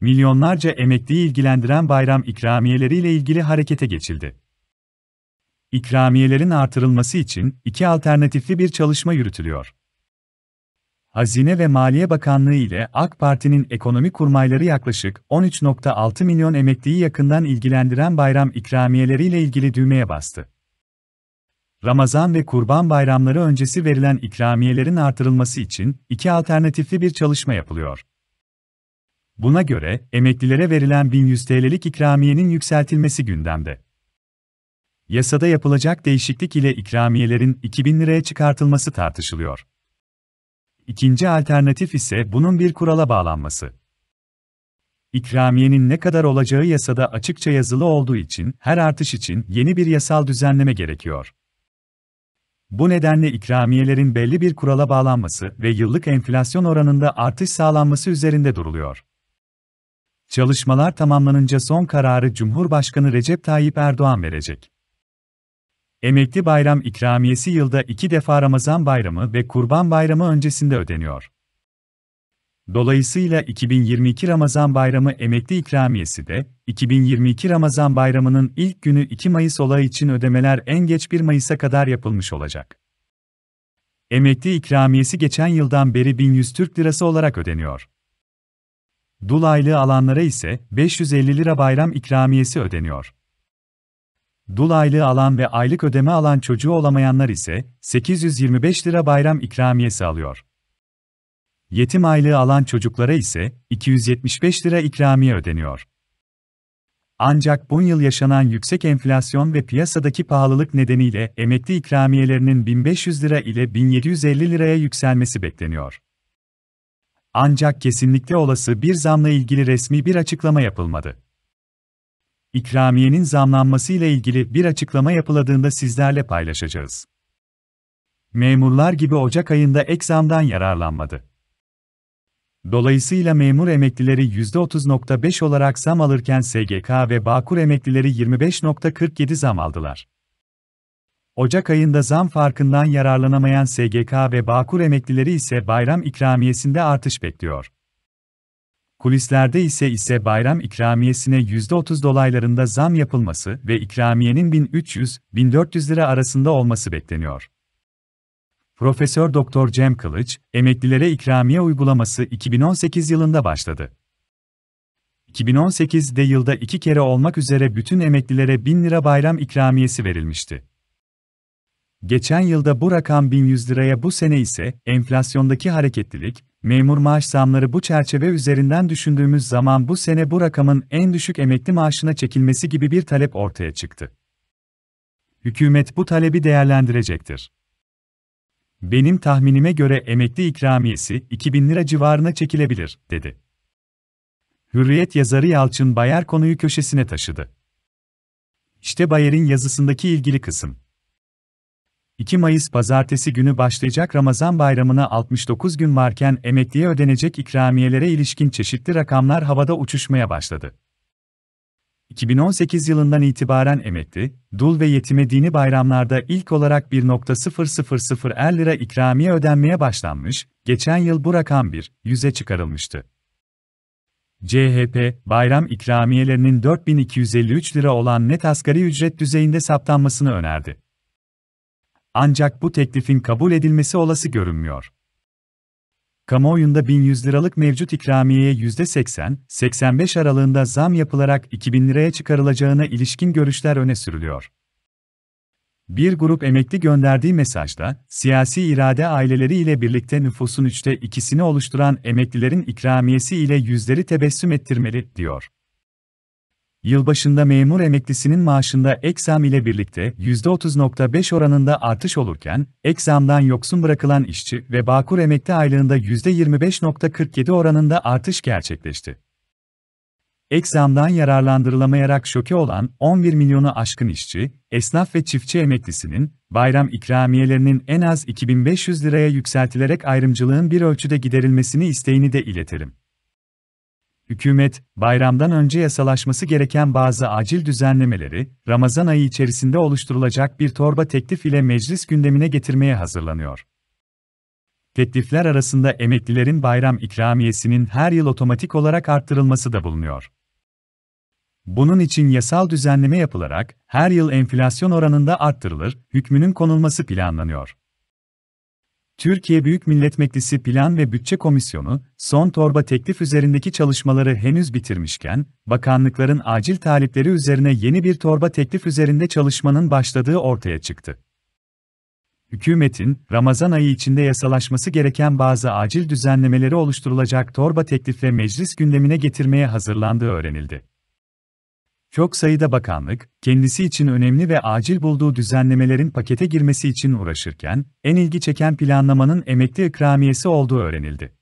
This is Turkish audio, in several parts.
milyonlarca emekliyi ilgilendiren bayram ikramiyeleriyle ilgili harekete geçildi. İkramiyelerin artırılması için iki alternatifli bir çalışma yürütülüyor. Hazine ve Maliye Bakanlığı ile AK Parti'nin ekonomi kurmayları yaklaşık 13.6 milyon emekliyi yakından ilgilendiren bayram ikramiyeleriyle ilgili düğmeye bastı. Ramazan ve Kurban bayramları öncesi verilen ikramiyelerin artırılması için iki alternatifli bir çalışma yapılıyor. Buna göre, emeklilere verilen 1100 TL'lik ikramiyenin yükseltilmesi gündemde. Yasada yapılacak değişiklik ile ikramiyelerin 2000 liraya çıkartılması tartışılıyor. İkinci alternatif ise bunun bir kurala bağlanması. İkramiyenin ne kadar olacağı yasada açıkça yazılı olduğu için her artış için yeni bir yasal düzenleme gerekiyor. Bu nedenle ikramiyelerin belli bir kurala bağlanması ve yıllık enflasyon oranında artış sağlanması üzerinde duruluyor. Çalışmalar tamamlanınca son kararı Cumhurbaşkanı Recep Tayyip Erdoğan verecek. Emekli bayram ikramiyesi yılda iki defa Ramazan bayramı ve Kurban bayramı öncesinde ödeniyor. Dolayısıyla 2022 Ramazan Bayramı emekli ikramiyesi de, 2022 Ramazan Bayramı'nın ilk günü 2 Mayıs olayı için ödemeler en geç 1 Mayıs'a kadar yapılmış olacak. Emekli ikramiyesi geçen yıldan beri 1100 Türk Lirası olarak ödeniyor. Dulaylı alanlara ise 550 lira bayram ikramiyesi ödeniyor. Dulaylı alan ve aylık ödeme alan çocuğu olamayanlar ise 825 lira bayram ikramiyesi alıyor. Yetim aylığı alan çocuklara ise 275 lira ikramiye ödeniyor. Ancak bu yıl yaşanan yüksek enflasyon ve piyasadaki pahalılık nedeniyle emekli ikramiyelerinin 1500 lira ile 1750 liraya yükselmesi bekleniyor. Ancak kesinlikle olası bir zamla ilgili resmi bir açıklama yapılmadı. İkramiyenin zamlanması ile ilgili bir açıklama yapıladığında sizlerle paylaşacağız. Memurlar gibi Ocak ayında ek zamdan yararlanmadı. Dolayısıyla memur emeklileri %30.5 olarak zam alırken SGK ve Bağkur emeklileri 25.47 zam aldılar. Ocak ayında zam farkından yararlanamayan SGK ve Bağkur emeklileri ise bayram ikramiyesinde artış bekliyor. Kulislerde ise ise bayram ikramiyesine %30 dolaylarında zam yapılması ve ikramiyenin 1300-1400 lira arasında olması bekleniyor. Profesör Doktor Cem Kılıç, emeklilere ikramiye uygulaması 2018 yılında başladı. 2018'de yılda iki kere olmak üzere bütün emeklilere 1000 lira bayram ikramiyesi verilmişti. Geçen yılda bu rakam 1100 liraya bu sene ise enflasyondaki hareketlilik, memur maaş zamları bu çerçeve üzerinden düşündüğümüz zaman bu sene bu rakamın en düşük emekli maaşına çekilmesi gibi bir talep ortaya çıktı. Hükümet bu talebi değerlendirecektir. Benim tahminime göre emekli ikramiyesi 2000 lira civarına çekilebilir, dedi. Hürriyet yazarı Yalçın Bayer konuyu köşesine taşıdı. İşte Bayer'in yazısındaki ilgili kısım. 2 Mayıs pazartesi günü başlayacak Ramazan bayramına 69 gün varken emekliye ödenecek ikramiyelere ilişkin çeşitli rakamlar havada uçuşmaya başladı. 2018 yılından itibaren emekli, dul ve yetime dini bayramlarda ilk olarak 1.0000 er lira ikramiye ödenmeye başlanmış, geçen yıl bu rakam 1, 100'e çıkarılmıştı. CHP, bayram ikramiyelerinin 4253 lira olan net asgari ücret düzeyinde saptanmasını önerdi. Ancak bu teklifin kabul edilmesi olası görünmüyor. Kamuoyunda 1100 liralık mevcut ikramiyeye %80-85 aralığında zam yapılarak 2000 liraya çıkarılacağına ilişkin görüşler öne sürülüyor. Bir grup emekli gönderdiği mesajda, siyasi irade aileleri ile birlikte nüfusun üçte ikisini oluşturan emeklilerin ikramiyesi ile yüzleri tebessüm ettirmeli, diyor. Yılbaşında memur emeklisinin maaşında ek zam ile birlikte %30.5 oranında artış olurken, ek zamdan yoksun bırakılan işçi ve bakur emekli aylığında %25.47 oranında artış gerçekleşti. Ek zamdan yararlandırılamayarak şoke olan 11 milyonu aşkın işçi, esnaf ve çiftçi emeklisinin, bayram ikramiyelerinin en az 2500 liraya yükseltilerek ayrımcılığın bir ölçüde giderilmesini isteğini de iletelim hükümet, bayramdan önce yasalaşması gereken bazı acil düzenlemeleri, Ramazan ayı içerisinde oluşturulacak bir torba teklif ile meclis gündemine getirmeye hazırlanıyor. Teklifler arasında emeklilerin bayram ikramiyesinin her yıl otomatik olarak arttırılması da bulunuyor. Bunun için yasal düzenleme yapılarak her yıl enflasyon oranında arttırılır, hükmünün konulması planlanıyor. Türkiye Büyük Millet Meclisi Plan ve Bütçe Komisyonu, son torba teklif üzerindeki çalışmaları henüz bitirmişken, bakanlıkların acil talepleri üzerine yeni bir torba teklif üzerinde çalışmanın başladığı ortaya çıktı. Hükümetin, Ramazan ayı içinde yasalaşması gereken bazı acil düzenlemeleri oluşturulacak torba teklifle meclis gündemine getirmeye hazırlandığı öğrenildi. Çok sayıda bakanlık, kendisi için önemli ve acil bulduğu düzenlemelerin pakete girmesi için uğraşırken, en ilgi çeken planlamanın emekli ikramiyesi olduğu öğrenildi.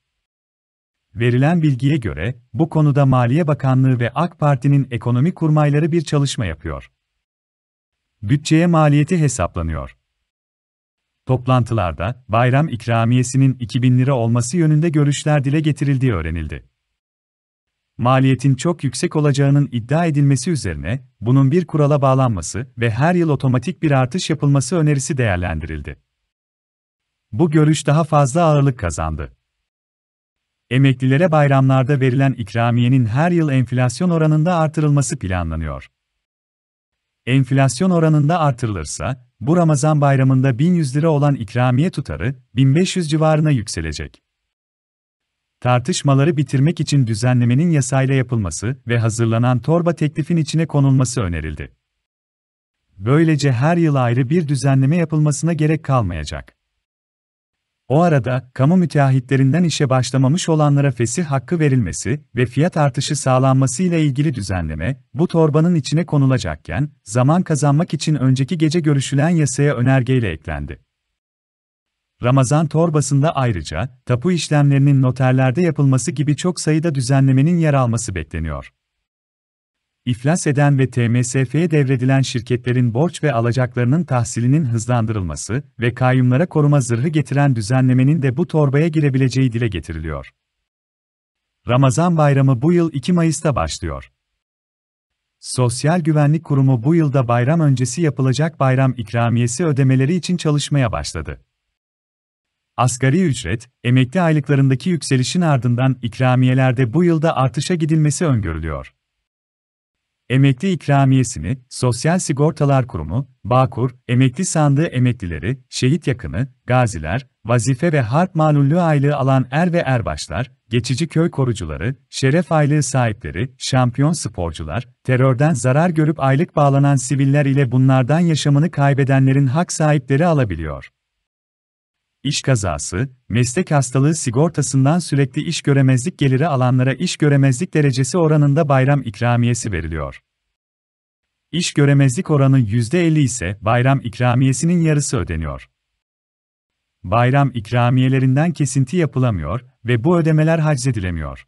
Verilen bilgiye göre, bu konuda Maliye Bakanlığı ve AK Parti'nin ekonomi kurmayları bir çalışma yapıyor. Bütçeye maliyeti hesaplanıyor. Toplantılarda, bayram ikramiyesinin 2000 lira olması yönünde görüşler dile getirildiği öğrenildi maliyetin çok yüksek olacağının iddia edilmesi üzerine, bunun bir kurala bağlanması ve her yıl otomatik bir artış yapılması önerisi değerlendirildi. Bu görüş daha fazla ağırlık kazandı. Emeklilere bayramlarda verilen ikramiyenin her yıl enflasyon oranında artırılması planlanıyor. Enflasyon oranında artırılırsa, bu Ramazan bayramında 1100 lira olan ikramiye tutarı 1500 civarına yükselecek tartışmaları bitirmek için düzenlemenin yasayla yapılması ve hazırlanan torba teklifin içine konulması önerildi. Böylece her yıl ayrı bir düzenleme yapılmasına gerek kalmayacak. O arada, kamu müteahhitlerinden işe başlamamış olanlara fesih hakkı verilmesi ve fiyat artışı sağlanması ile ilgili düzenleme, bu torbanın içine konulacakken, zaman kazanmak için önceki gece görüşülen yasaya önergeyle eklendi. Ramazan torbasında ayrıca, tapu işlemlerinin noterlerde yapılması gibi çok sayıda düzenlemenin yer alması bekleniyor. İflas eden ve TMSF'ye devredilen şirketlerin borç ve alacaklarının tahsilinin hızlandırılması ve kayyumlara koruma zırhı getiren düzenlemenin de bu torbaya girebileceği dile getiriliyor. Ramazan bayramı bu yıl 2 Mayıs'ta başlıyor. Sosyal Güvenlik Kurumu bu yılda bayram öncesi yapılacak bayram ikramiyesi ödemeleri için çalışmaya başladı. Asgari ücret, emekli aylıklarındaki yükselişin ardından ikramiyelerde bu yılda artışa gidilmesi öngörülüyor. Emekli ikramiyesini Sosyal Sigortalar Kurumu, Bağkur, emekli sandığı emeklileri, şehit yakını, gaziler, vazife ve harp malullü aylığı alan er ve erbaşlar, geçici köy korucuları, şeref aylığı sahipleri, şampiyon sporcular, terörden zarar görüp aylık bağlanan siviller ile bunlardan yaşamını kaybedenlerin hak sahipleri alabiliyor iş kazası, meslek hastalığı sigortasından sürekli iş göremezlik geliri alanlara iş göremezlik derecesi oranında bayram ikramiyesi veriliyor. İş göremezlik oranı %50 ise bayram ikramiyesinin yarısı ödeniyor. Bayram ikramiyelerinden kesinti yapılamıyor ve bu ödemeler haczedilemiyor.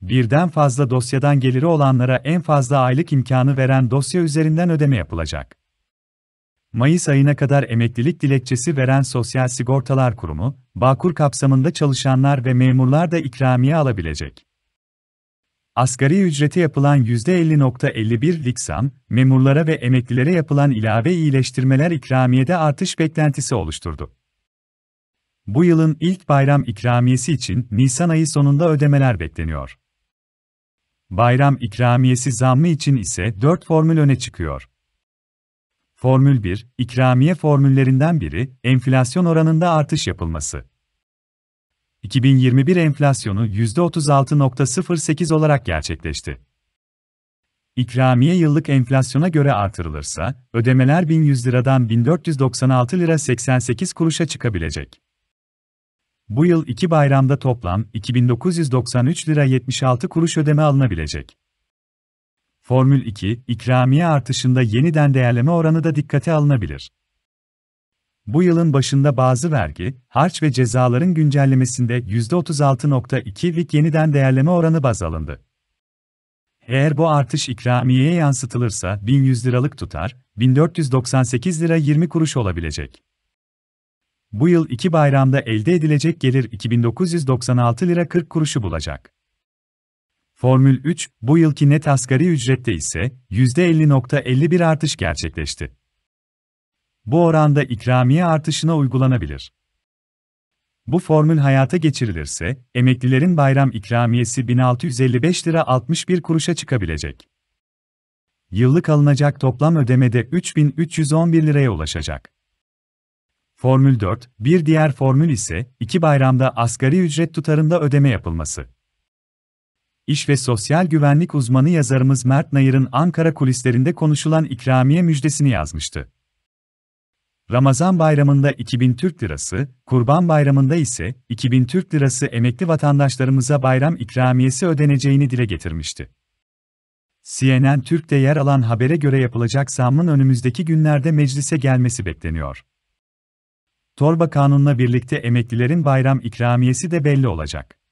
Birden fazla dosyadan geliri olanlara en fazla aylık imkanı veren dosya üzerinden ödeme yapılacak. Mayıs ayına kadar emeklilik dilekçesi veren Sosyal Sigortalar Kurumu, Bağkur kapsamında çalışanlar ve memurlar da ikramiye alabilecek. Asgari ücrete yapılan 50.51 lik zam, memurlara ve emeklilere yapılan ilave iyileştirmeler ikramiyede artış beklentisi oluşturdu. Bu yılın ilk bayram ikramiyesi için Nisan ayı sonunda ödemeler bekleniyor. Bayram ikramiyesi zammı için ise 4 formül öne çıkıyor. Formül 1, ikramiye formüllerinden biri, enflasyon oranında artış yapılması. 2021 enflasyonu %36.08 olarak gerçekleşti. İkramiye yıllık enflasyona göre artırılırsa, ödemeler 1100 liradan 1496 lira 88 kuruşa çıkabilecek. Bu yıl iki bayramda toplam 2993 lira 76 kuruş ödeme alınabilecek. Formül 2, ikramiye artışında yeniden değerleme oranı da dikkate alınabilir. Bu yılın başında bazı vergi, harç ve cezaların güncellemesinde %36.2'lik yeniden değerleme oranı baz alındı. Eğer bu artış ikramiyeye yansıtılırsa 1100 liralık tutar, 1498 lira 20 kuruş olabilecek. Bu yıl iki bayramda elde edilecek gelir 2996 lira 40 kuruşu bulacak. Formül 3, bu yılki net asgari ücrette ise %50.51 artış gerçekleşti. Bu oranda ikramiye artışına uygulanabilir. Bu formül hayata geçirilirse, emeklilerin bayram ikramiyesi 1655 lira 61 kuruşa çıkabilecek. Yıllık alınacak toplam ödemede 3311 liraya ulaşacak. Formül 4, bir diğer formül ise, iki bayramda asgari ücret tutarında ödeme yapılması. İş ve Sosyal Güvenlik uzmanı yazarımız Mert Nayır'ın Ankara kulislerinde konuşulan ikramiye müjdesini yazmıştı. Ramazan bayramında 2000 Türk Lirası, Kurban bayramında ise 2000 Türk Lirası emekli vatandaşlarımıza bayram ikramiyesi ödeneceğini dile getirmişti. CNN Türk'te yer alan habere göre yapılacak zammın önümüzdeki günlerde meclise gelmesi bekleniyor. Torba kanunla birlikte emeklilerin bayram ikramiyesi de belli olacak.